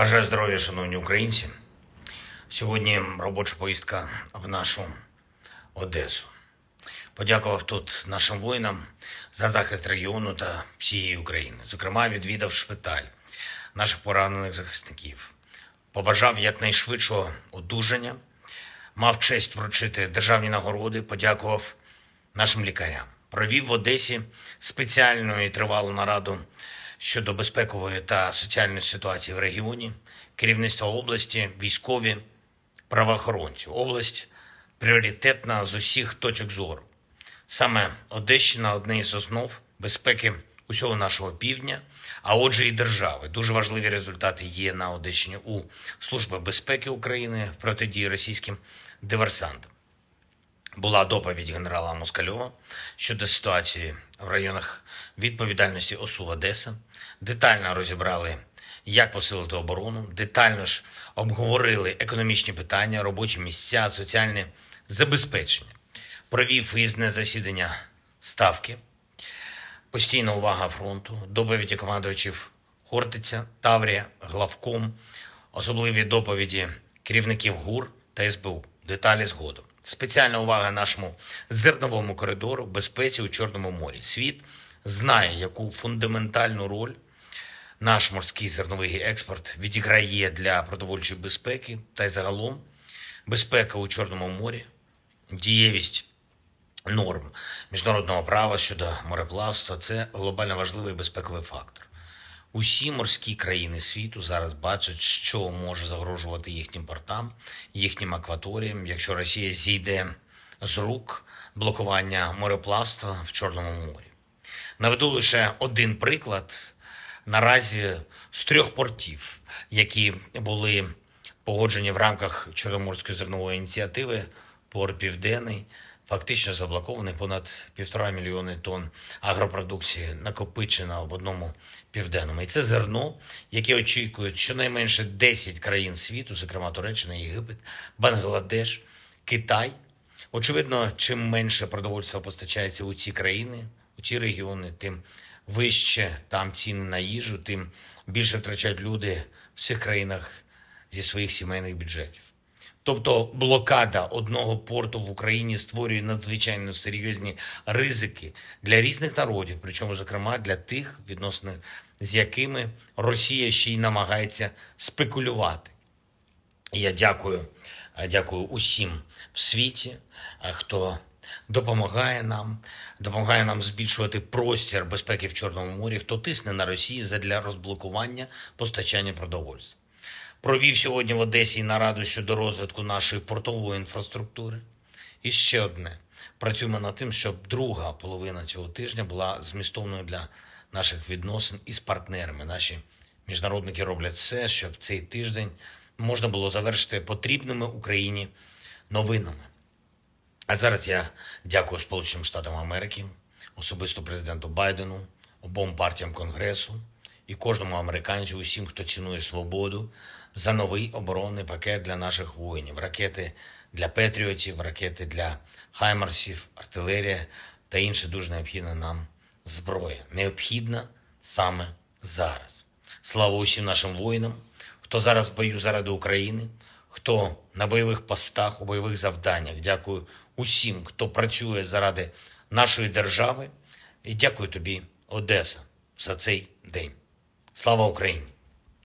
Бажаю здоров'я, шановні українці. Сьогодні робоча поїздка в нашу Одесу. Подякував тут нашим воїнам за захист регіону та всієї України. Зокрема, відвідав шпиталь наших поранених захисників. Побажав якнайшвидшого одужання, мав честь вручити державні нагороди. Подякував нашим лікарям. Провів в Одесі спеціальну і тривалу нараду щодо безпекової та соціальної ситуації в регіоні, керівництво області, військові, правоохоронці. Область пріоритетна з усіх точок зору. Саме Одещина одне із основ безпеки усього нашого півдня, а отже, і держави. Дуже важливі результати є на Одещині у Служби безпеки України в протидії російським диверсантам була доповідь генерала Москальова щодо ситуації в районах відповідальності ОСУ Одеса. Детально розібрали, як посилити оборону, детально ж обговорили економічні питання, робочі місця, соціальне забезпечення. Провів виїзне засідання ставки, постійна увага фронту, доповіді командувачів Хортиця, Таврія, Главком, особливі доповіді керівників ГУР та СБУ. Деталі згодом. Спеціальна увага нашому зерновому коридору безпеці у Чорному морі. Світ знає, яку фундаментальну роль наш морський зерновий експорт відіграє для продовольчої безпеки та й загалом безпека у Чорному морі, дієвість норм міжнародного права щодо мореплавства це глобально важливий безпековий фактор. Усі морські країни світу зараз бачать, що може загрожувати їхнім портам, їхнім акваторіям, якщо Росія зійде з рук блокування мореплавства в Чорному морі. Наведу лише один приклад наразі з трьох портів, які були погоджені в рамках Чорноморської зернової ініціативи, порт Південний. Фактично заблокований понад півтора мільйони тонн агропродукції накопичена в одному південному. І це зерно, яке очікують щонайменше 10 країн світу, зокрема Туреччина, Єгипет, Бангладеш, Китай. Очевидно, чим менше продовольства постачається у ці країни, у ці регіони, тим вище там ціни на їжу, тим більше втрачають люди в цих країнах зі своїх сімейних бюджетів. Тобто блокада одного порту в Україні створює надзвичайно серйозні ризики для різних народів, причому, зокрема, для тих відносно з якими Росія ще й намагається спекулювати. Я дякую, е, дякую усім в світі, е, хто допомагає нам, допомагає нам збільшувати простір безпеки в Чорному морі, хто тисне на Росію задля розблокування постачання продовольства провів сьогодні в Одесі нараду щодо розвитку нашої портової інфраструктури. І ще одне: працюємо над тим, щоб друга половина цього тижня була змістовною для наших відносин із партнерами. Наші міжнародники роблять все, щоб цей тиждень можна було завершити потрібними Україні новинами. А зараз я дякую Сполученим Штатам Америки, особисто президенту Байдену, обом партіям Конгресу і кожному американцю, усім, хто цінує свободу, за новий оборонний пакет для наших воїнів, ракети для петріотів, ракети для хаймерсів, артилерія та інше дуже необхідна нам зброя. Необхідна саме зараз. Слава усім нашим воїнам, хто зараз в бою заради України, хто на бойових постах, у бойових завданнях. Дякую усім, хто працює заради нашої держави. І дякую тобі, Одеса, за цей день. Слава Україні!